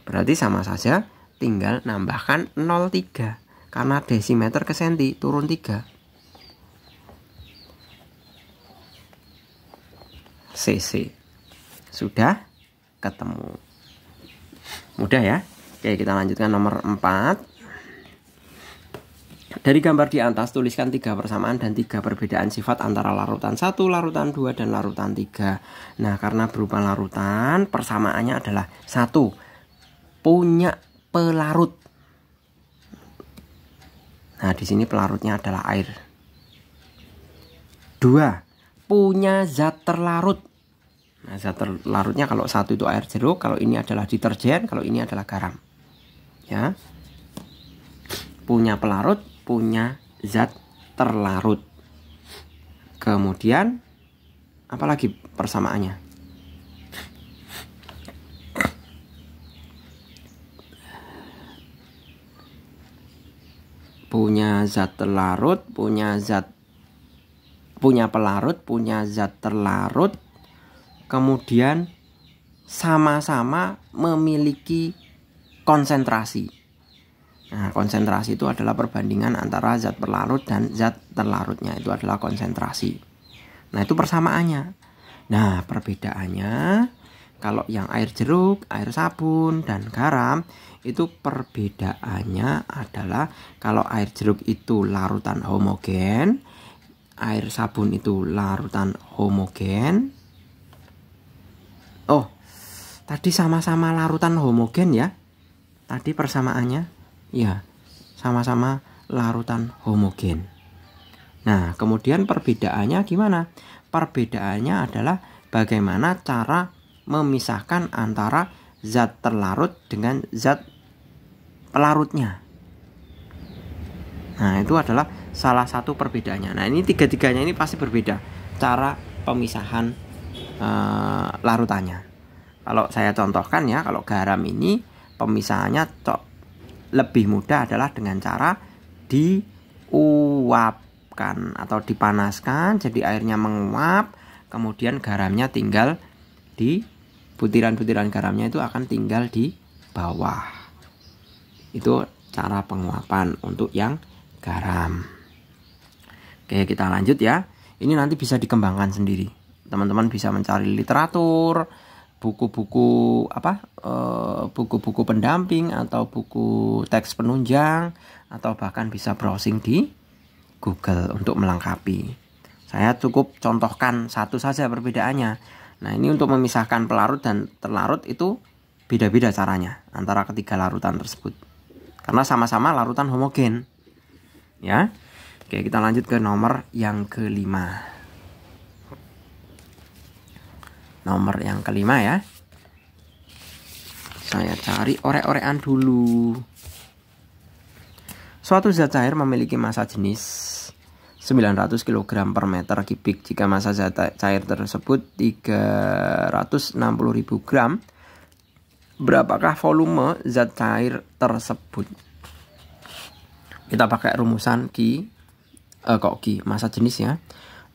berarti sama saja tinggal nambahkan 03 karena desimeter ke senti turun 3 cc sudah ketemu mudah ya Oke, kita lanjutkan nomor 4. Dari gambar di atas tuliskan tiga persamaan dan tiga perbedaan sifat antara larutan 1, larutan 2 dan larutan 3. Nah, karena berupa larutan, persamaannya adalah satu punya pelarut. Nah, di sini pelarutnya adalah air. Dua, punya zat terlarut. Nah, zat terlarutnya kalau satu itu air jeruk, kalau ini adalah deterjen, kalau ini adalah garam ya punya pelarut punya zat terlarut kemudian apalagi persamaannya punya zat terlarut, punya zat punya pelarut, punya zat terlarut, kemudian sama-sama memiliki konsentrasi. Nah, konsentrasi itu adalah perbandingan antara zat berlarut dan zat terlarutnya itu adalah konsentrasi. Nah, itu persamaannya. Nah, perbedaannya kalau yang air jeruk, air sabun dan garam itu perbedaannya adalah kalau air jeruk itu larutan homogen, air sabun itu larutan homogen. Oh, tadi sama-sama larutan homogen ya tadi persamaannya ya sama-sama larutan homogen. Nah, kemudian perbedaannya gimana? Perbedaannya adalah bagaimana cara memisahkan antara zat terlarut dengan zat pelarutnya. Nah, itu adalah salah satu perbedaannya. Nah, ini tiga-tiganya ini pasti berbeda cara pemisahan e, larutannya. Kalau saya contohkan ya, kalau garam ini pemisahannya lebih mudah adalah dengan cara diuapkan atau dipanaskan jadi airnya menguap kemudian garamnya tinggal di butiran-butiran garamnya itu akan tinggal di bawah itu cara penguapan untuk yang garam Oke kita lanjut ya ini nanti bisa dikembangkan sendiri teman-teman bisa mencari literatur buku-buku apa eh, buku-buku e, pendamping atau buku teks penunjang atau bahkan bisa browsing di Google untuk melengkapi. Saya cukup contohkan satu saja perbedaannya. Nah, ini untuk memisahkan pelarut dan terlarut itu beda-beda caranya antara ketiga larutan tersebut. Karena sama-sama larutan homogen. Ya. Oke, kita lanjut ke nomor yang kelima. nomor yang kelima ya saya cari ore-orean dulu suatu zat cair memiliki massa jenis 900 kg per meter kubik jika massa zat cair tersebut 360.000 gram berapakah volume zat cair tersebut kita pakai rumusan ki eh, kok ki massa jenis ya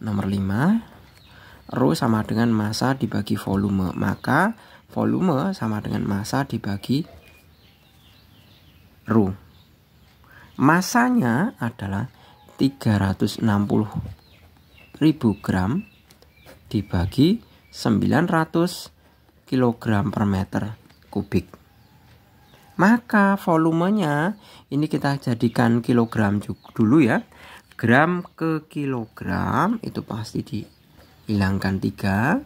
nomor 5 Rho sama dengan massa dibagi volume. Maka volume sama dengan massa dibagi Rho. Masanya adalah 360 ribu gram dibagi 900 kg per meter kubik. Maka volumenya ini kita jadikan kilogram dulu ya. Gram ke kilogram itu pasti di hilangkan 3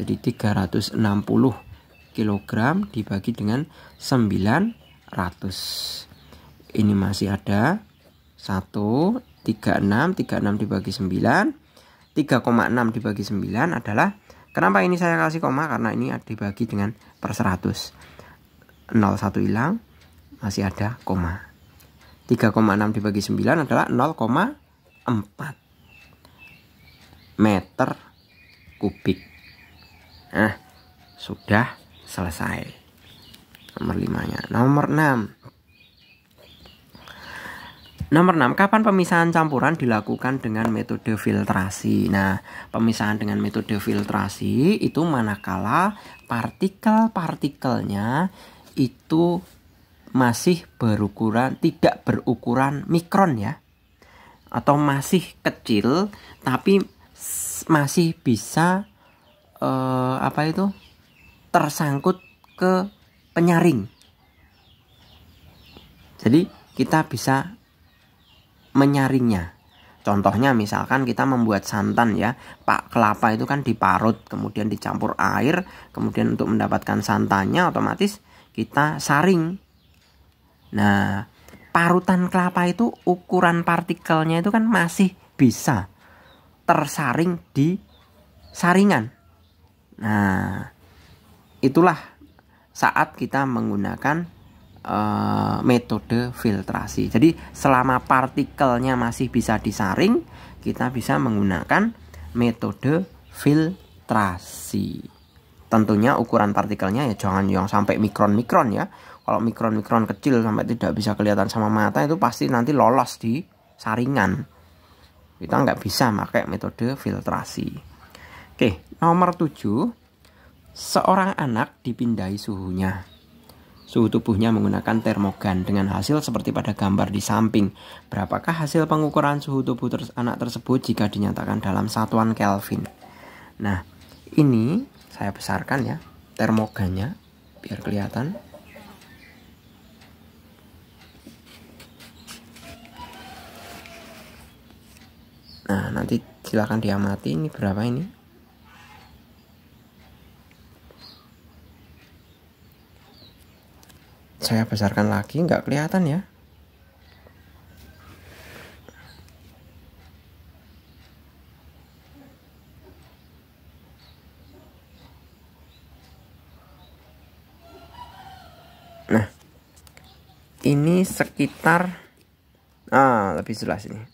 jadi 360 kg dibagi dengan 900 ini masih ada 1 36 36 dibagi 9 3,6 dibagi 9 adalah kenapa ini saya kasih koma karena ini dibagi dengan per 100 01 hilang masih ada koma 3,6 dibagi 9 adalah 0,4 meter kubik nah sudah selesai nomor limanya nomor 6 nomor 6 kapan pemisahan campuran dilakukan dengan metode filtrasi nah pemisahan dengan metode filtrasi itu manakala partikel-partikelnya itu masih berukuran tidak berukuran mikron ya atau masih kecil tapi masih bisa eh, apa itu tersangkut ke penyaring. Jadi kita bisa menyaringnya. Contohnya misalkan kita membuat santan ya, pak kelapa itu kan diparut, kemudian dicampur air, kemudian untuk mendapatkan santannya otomatis kita saring. Nah, parutan kelapa itu ukuran partikelnya itu kan masih bisa tersaring di saringan. Nah, itulah saat kita menggunakan uh, metode filtrasi. Jadi, selama partikelnya masih bisa disaring, kita bisa menggunakan metode filtrasi. Tentunya ukuran partikelnya ya jangan yang sampai mikron-mikron ya. Kalau mikron-mikron kecil sampai tidak bisa kelihatan sama mata itu pasti nanti lolos di saringan kita nggak bisa pakai metode filtrasi oke nomor 7 seorang anak dipindai suhunya suhu tubuhnya menggunakan termogan dengan hasil seperti pada gambar di samping. Berapakah hasil pengukuran suhu tubuh ter anak tersebut jika dinyatakan dalam satuan Kelvin? Nah, ini saya besarkan ya termogannya biar kelihatan. nah nanti silahkan diamati ini berapa ini saya besarkan lagi nggak kelihatan ya Nah, ini sekitar ah lebih jelas ini.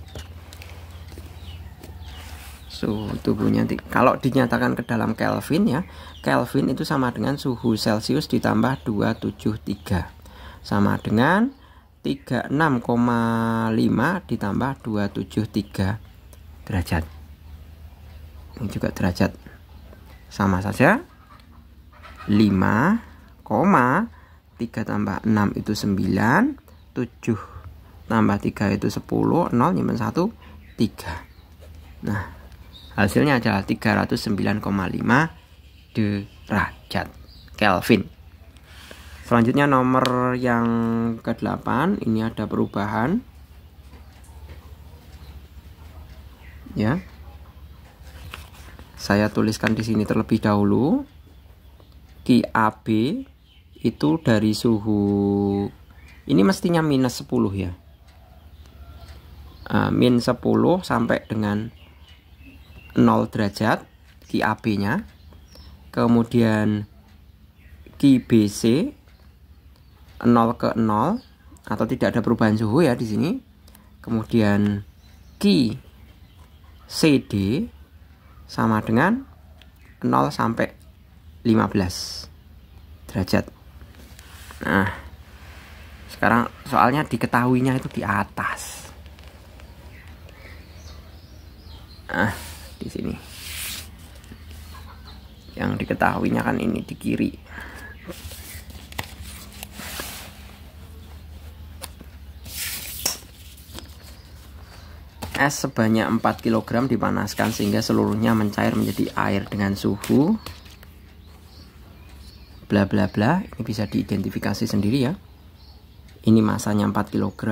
suhu tubuhnya kalau dinyatakan ke dalam Kelvin ya Kelvin itu sama dengan suhu Celcius ditambah 273 sama dengan 36,5 ditambah 273 derajat ini juga derajat sama saja 5, 3 tambah 6 itu 9 7 tambah 3 itu 10 0 nyimpen 1 3 nah Hasilnya adalah 309,5 derajat Kelvin. Selanjutnya nomor yang ke-8 ini ada perubahan. Ya. Saya tuliskan di sini terlebih dahulu. QAB itu dari suhu ini mestinya minus 10 ya. Uh, min 10 sampai dengan 0 derajat AB nya Kemudian BC 0 ke 0 atau tidak ada perubahan suhu ya di sini. Kemudian Ki CD sama dengan 0 sampai 15 derajat. Nah, sekarang soalnya diketahuinya itu di atas. Nah di sini yang diketahuinya kan ini di kiri es sebanyak 4 kg dipanaskan sehingga seluruhnya mencair menjadi air dengan suhu bla bla bla ini bisa diidentifikasi sendiri ya ini masanya 4 kg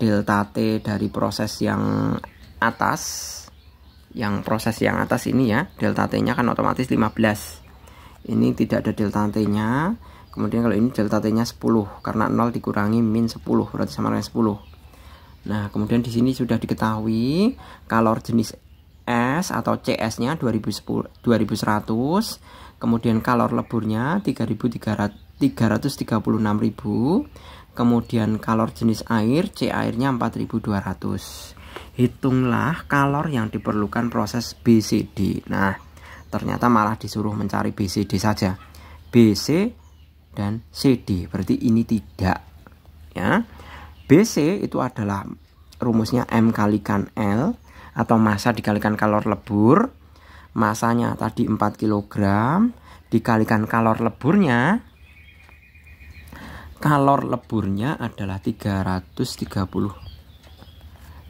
delta T dari proses yang atas yang proses yang atas ini ya delta t nya kan otomatis 15 ini tidak ada delta t nya kemudian kalau ini delta t nya 10 karena 0 dikurangi min 10 berarti sama dengan 10 nah kemudian di sini sudah diketahui kalor jenis S atau CS nya 2010, 2100 kemudian kalor leburnya 3336.000 kemudian kalor jenis air C airnya 4200 hitunglah kalor yang diperlukan proses BCD. Nah, ternyata malah disuruh mencari BCD saja. BC dan CD. Berarti ini tidak ya. BC itu adalah rumusnya M kalikan L atau massa dikalikan kalor lebur. Masanya tadi 4 kg dikalikan kalor leburnya kalor leburnya adalah 330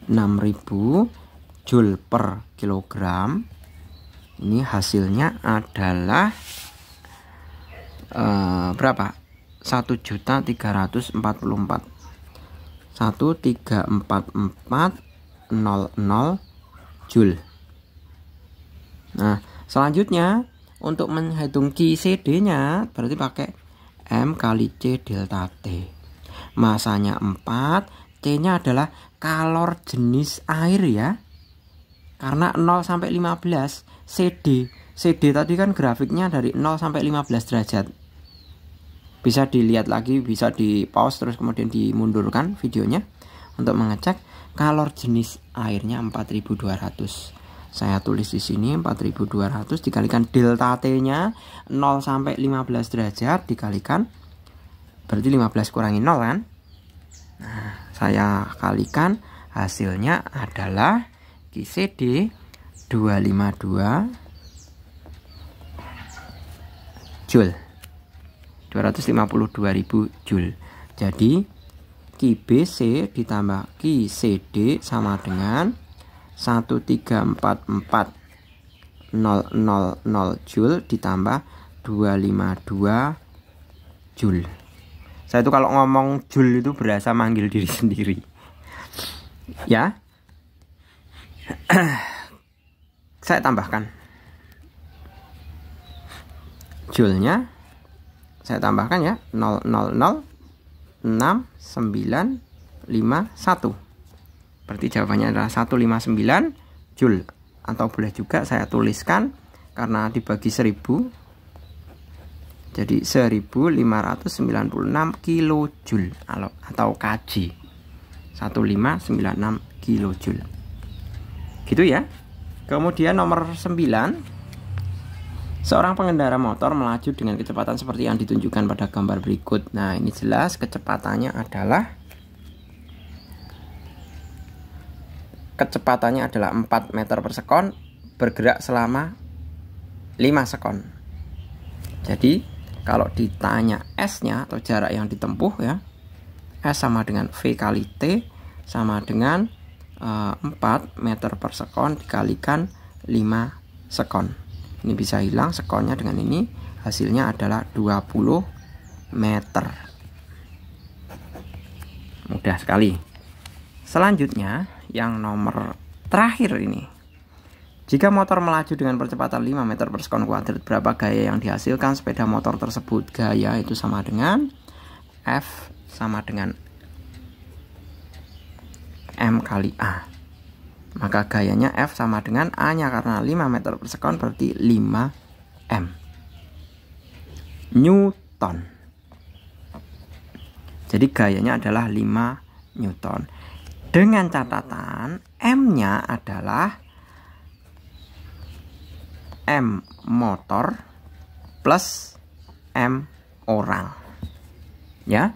6000 joule per kilogram ini hasilnya adalah uh, berapa 1.344 0 joule nah selanjutnya untuk menghitung QCD nya berarti pakai M kali C delta T masanya 4 T-nya adalah kalor jenis air ya. Karena 0 sampai 15 CD. CD tadi kan grafiknya dari 0 sampai 15 derajat. Bisa dilihat lagi, bisa di pause terus kemudian dimundurkan videonya untuk mengecek kalor jenis airnya 4200 saya tulis di sini 4200 dikalikan delta T-nya 0 sampai 15 derajat dikalikan berarti 15 kurangi 0 kan. Nah, saya kalikan hasilnya adalah QCD 252 Joule. 252.000 Joule. Jadi QBC ditambah QCD sama dengan 1344000 Joule ditambah 252 Joule saya itu kalau ngomong jul itu berasa manggil diri sendiri ya saya tambahkan julnya saya tambahkan ya 000 1 berarti jawabannya adalah 159 jul atau boleh juga saya tuliskan karena dibagi 1000 jadi 1596 kilojul atau kj. 1596 kilojul. Gitu ya. Kemudian nomor 9 Seorang pengendara motor melaju dengan kecepatan seperti yang ditunjukkan pada gambar berikut. Nah, ini jelas kecepatannya adalah kecepatannya adalah 4 meter per sekon bergerak selama 5 sekon. Jadi kalau ditanya S-nya atau jarak yang ditempuh ya S sama dengan V kali T sama dengan e, eh, 4 meter per sekon dikalikan 5 sekon ini bisa hilang sekonnya dengan ini hasilnya adalah 20 meter mudah sekali selanjutnya yang nomor terakhir ini jika motor melaju dengan percepatan 5 meter per sekon kuadrat, berapa gaya yang dihasilkan sepeda motor tersebut? Gaya itu sama dengan F sama dengan M kali A. Maka gayanya F sama dengan A-nya karena 5 meter per sekon berarti 5 M. Newton. Jadi gayanya adalah 5 Newton. Dengan catatan M-nya adalah M motor plus M orang. Ya,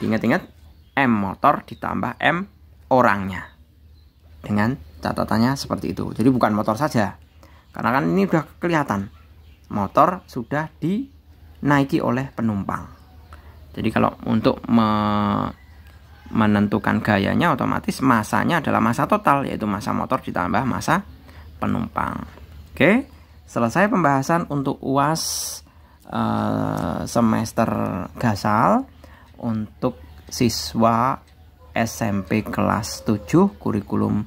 ingat-ingat M motor ditambah M orangnya. Dengan catatannya seperti itu. Jadi bukan motor saja. Karena kan ini sudah kelihatan. Motor sudah dinaiki oleh penumpang. Jadi kalau untuk me menentukan gayanya otomatis masanya adalah masa total yaitu masa motor ditambah masa penumpang. Oke. Okay? Selesai pembahasan untuk UAS uh, eh, semester gasal untuk siswa SMP kelas 7 kurikulum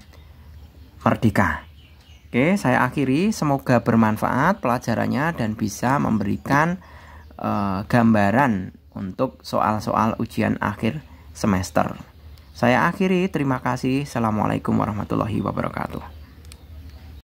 Merdeka. Oke, saya akhiri. Semoga bermanfaat pelajarannya dan bisa memberikan uh, gambaran untuk soal-soal ujian akhir semester. Saya akhiri, terima kasih. Assalamualaikum warahmatullahi wabarakatuh.